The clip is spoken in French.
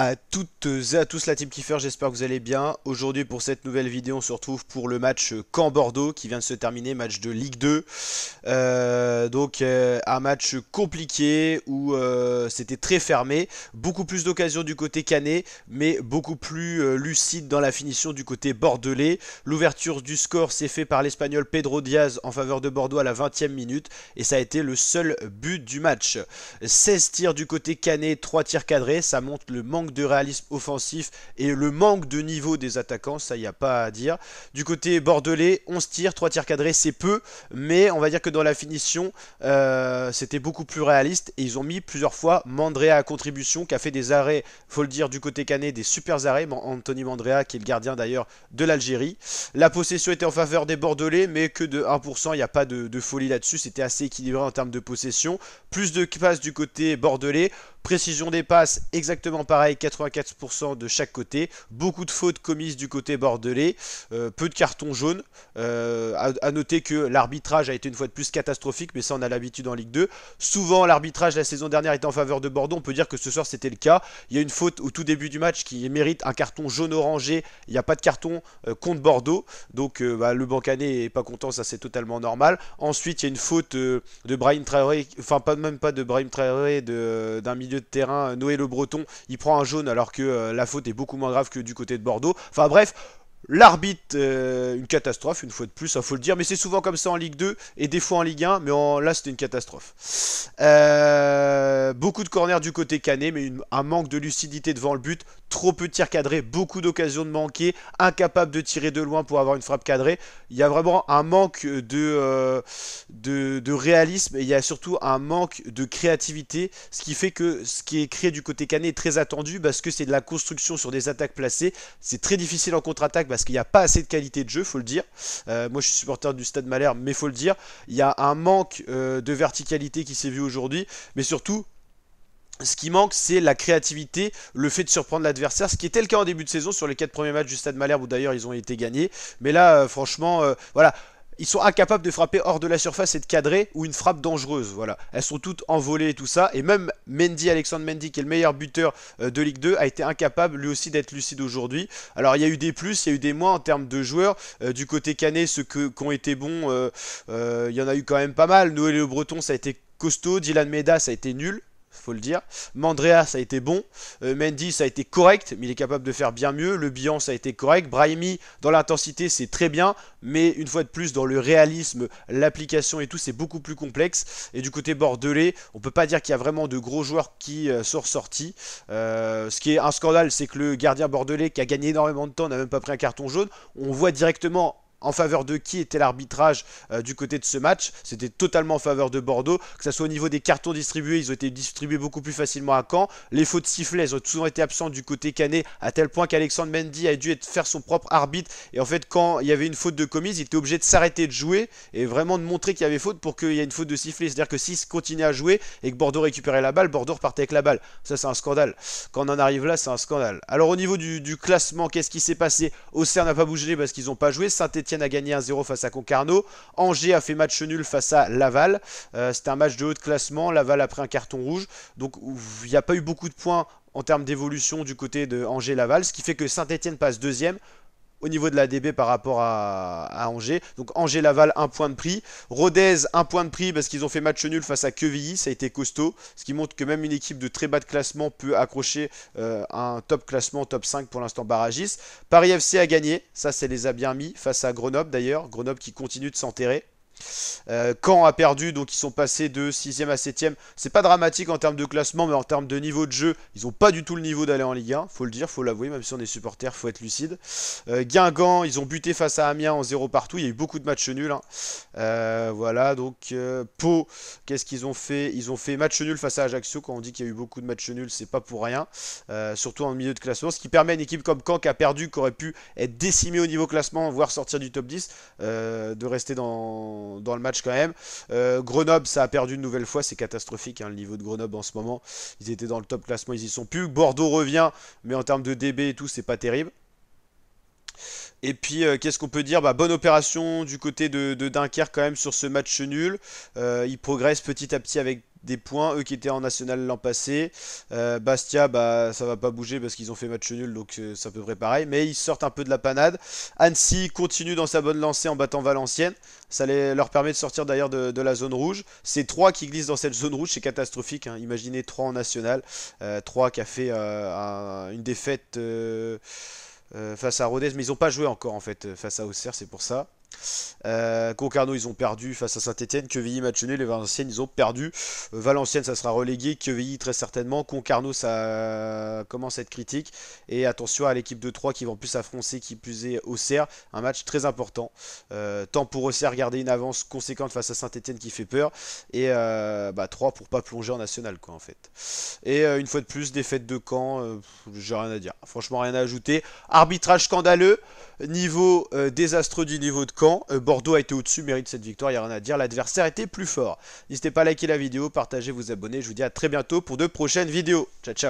à toutes et à tous la Team Kiefer, j'espère que vous allez bien. Aujourd'hui pour cette nouvelle vidéo on se retrouve pour le match Camp bordeaux qui vient de se terminer, match de Ligue 2. Euh, donc euh, un match compliqué où euh, c'était très fermé, beaucoup plus d'occasions du côté canet mais beaucoup plus lucide dans la finition du côté bordelais. L'ouverture du score s'est fait par l'espagnol Pedro Diaz en faveur de Bordeaux à la 20ème minute et ça a été le seul but du match. 16 tirs du côté canet 3 tirs cadrés, ça montre le manque de réalisme offensif et le manque de niveau des attaquants, ça y a pas à dire. Du côté bordelais, 11 tirs, 3 tirs cadrés, c'est peu, mais on va dire que dans la finition, euh, c'était beaucoup plus réaliste et ils ont mis plusieurs fois Mandrea à contribution qui a fait des arrêts, faut le dire, du côté canet, des super arrêts. Anthony Mandrea qui est le gardien d'ailleurs de l'Algérie. La possession était en faveur des bordelais, mais que de 1%, il n'y a pas de folie là-dessus, c'était assez équilibré en termes de possession. Plus de passes du côté bordelais, précision des passes exactement pareil 84% de chaque côté. Beaucoup de fautes commises du côté bordelais, euh, peu de cartons jaunes. Euh, à, noter que l'arbitrage a été une fois de plus catastrophique, mais ça on a l'habitude en Ligue 2. Souvent l'arbitrage la saison dernière était en faveur de Bordeaux, on peut dire que ce soir c'était le cas. Il y a une faute au tout début du match qui mérite un carton jaune orangé, il n'y a pas de carton euh, contre Bordeaux, donc bah, le Bancané est pas content, ça c'est totalement normal. Ensuite il y a une faute de Brian Traoré, enfin pas, même pas de Brahim Traoré, d'un milieu de terrain, Noé Le Breton, il prend un jaune alors que euh, la faute est beaucoup moins grave que du côté de Bordeaux. Enfin bref, L'arbitre, euh, une catastrophe, une fois de plus, il hein, faut le dire. Mais c'est souvent comme ça en Ligue 2 et des fois en Ligue 1. Mais là, c'était une catastrophe. Euh, beaucoup de corners du côté canet, mais un manque de lucidité devant le but. Trop peu de tirs cadrés, beaucoup d'occasions de manquer. Incapable de tirer de loin pour avoir une frappe cadrée. Il y a vraiment un manque euh, de, de, réalisme et il y a surtout un manque de créativité. Ce qui fait que ce qui est créé du côté canet est très attendu parce que c'est de la construction sur des attaques placées. C'est très difficile en contre-attaque. Bah, parce qu'il n'y a pas assez de qualité de jeu, faut le dire. Euh, moi, je suis supporter du Stade Malherbe, mais faut le dire, il y a un manque euh, de verticalité qui s'est vu aujourd'hui, mais surtout, ce qui manque, c'est la créativité, le fait de surprendre l'adversaire, ce qui était le cas en début de saison sur les quatre premiers matchs du Stade Malherbe, où d'ailleurs ils ont été gagnés. Mais là, euh, franchement, voilà ils sont incapables de frapper hors de la surface et de cadrer ou une frappe dangereuse. Voilà, elles sont toutes envolées et tout ça. Et même Mendy, Alexandre Mendy, qui est le meilleur buteur euh, de Ligue 2, a été incapable lui aussi d'être lucide aujourd'hui. Alors il y a eu des plus, il y a eu des moins en termes de joueurs. Euh, du côté canet, ceux qui ont été bons, euh, il y en a eu quand même pas mal. Noël Le Breton, ça a été costaud. Dylan Meda, ça a été nul faut le dire. Mandrea, ça a été bon. Euh, Mendy, ça a été correct, mais il est capable de faire bien mieux. Le Bian, ça a été correct. Brahimi, dans l'intensité, c'est très bien, mais une fois de plus, dans le réalisme, l'application et tout, c'est beaucoup plus complexe. Et du côté bordelais, on peut pas dire qu'il y a vraiment de gros joueurs qui euh, sont ressortis. Euh, ce qui est un scandale, c'est que le gardien bordelais, qui a gagné énormément de temps, n'a même pas pris un carton jaune. On voit directement en faveur de qui était l'arbitrage euh, du côté de ce match. C'était totalement en faveur de Bordeaux. Que ce soit au niveau des cartons distribués, ils ont été distribués beaucoup plus facilement à Caen. Les fautes sifflées, elles ont souvent été absentes du côté canet, à tel point qu'Alexandre Mendy a dû faire son propre arbitre. Et en fait, quand il y avait une faute de commise, il était obligé de s'arrêter de jouer et vraiment de montrer qu'il y avait faute pour qu'il y ait une faute de sifflet. C'est-à-dire que s'ils continuait à jouer et que Bordeaux récupérait la balle, Bordeaux repartait avec la balle. Ça, c'est un scandale. Quand on en arrive là, c'est un scandale. Alors, au niveau du, classement, qu'est-ce qui s'est passé Auxerre n'a pas bougé parce qu'ils n'ont pas joué. saint Saint-Etienne a gagné 1-0 face à Concarneau. Angers a fait match nul face à Laval. Euh, c'est C'était un match de haut de classement. Laval a pris un carton rouge. Donc il n'y a pas eu beaucoup de points en termes d'évolution du côté de Angers-Laval. Ce qui fait que Saint-Etienne passe deuxième au niveau de la DB par rapport à, Angers. Donc Angers-Laval, un point de prix. Rodez, un point de prix parce qu'ils ont fait match nul face à Quevilly. Ça a été costaud. Ce qui montre que même une équipe de très bas de classement peut accrocher euh, un top classement, top 5 pour l'instant Barragis, Paris FC a gagné. Ça, ça les a bien mis face à Grenoble d'ailleurs. Grenoble qui continue de s'enterrer. Euh, Caen a perdu, donc ils sont passés de 6ème à 7ème. C'est pas dramatique en termes de classement, mais en termes de niveau de jeu, ils ont pas du tout le niveau d'aller en Ligue 1. Faut le dire, faut l'avouer, même si on est supporter, faut être lucide. Euh, Guingamp, ils ont buté face à Amiens en 0 partout. Il y a eu beaucoup de matchs nuls. Hein. Euh, voilà, donc Pau, qu'est-ce qu'ils ont fait Ils ont fait match nul face à Ajaccio. Quand on dit qu'il y a eu beaucoup de matchs nuls, c'est pas pour rien. surtout en milieu de classement, ce qui permet à une équipe comme Caen qui a perdu, qui aurait pu être décimée au niveau classement, voire sortir du top 10, de rester dans dans, le match quand même. Euh, Grenoble, ça a perdu une nouvelle fois, c'est catastrophique hein, le niveau de Grenoble en ce moment. Ils étaient dans le top classement, ils y sont plus. Bordeaux revient, mais en termes de DB et tout, c'est pas terrible. Et puis, euh, qu'est-ce qu'on peut dire bah, Bonne opération du côté de, Dunkerque quand même sur ce match nul. Euh, ils progressent petit à petit avec des points. Eux qui étaient en national l'an passé. Euh, Bastia, bah, ça va pas bouger parce qu'ils ont fait match nul, donc euh, c'est à peu près pareil. Mais ils sortent un peu de la panade. Annecy continue dans sa bonne lancée en battant Valenciennes. Ça les, leur permet de sortir d'ailleurs de, la zone rouge. c'est trois qui glissent dans cette zone rouge, c'est catastrophique. Hein. Imaginez trois en national. Euh, trois qui a fait une défaite. face à Rodez, mais ils n'ont pas joué encore en fait face à Auxerre, c'est pour ça. Euh, Concarneau, ils ont perdu face à Saint-Etienne. Quevilly, match les Et Valenciennes, ils ont perdu. Euh, Valenciennes, ça sera relégué. Quevilly, très certainement. Concarneau, ça commence à être critique. Et attention à l'équipe de 3 qui vont plus affronter, qui plus est Auxerre. Un match très important. Euh, tant pour Auxerre, garder une avance conséquente face à Saint-Etienne qui fait peur. Et bah, 3 pour pas plonger en national, quoi, en fait. Et une fois de plus, défaite de camp, J'ai rien à dire. Franchement, rien à ajouter. Arbitrage scandaleux. Niveau euh, désastreux du niveau de camp, euh, Bordeaux a été au-dessus, mérite cette victoire, il n'y a rien à dire, l'adversaire était plus fort. N'hésitez pas à liker la vidéo, partager, vous abonner, je vous dis à très bientôt pour de prochaines vidéos. Ciao ciao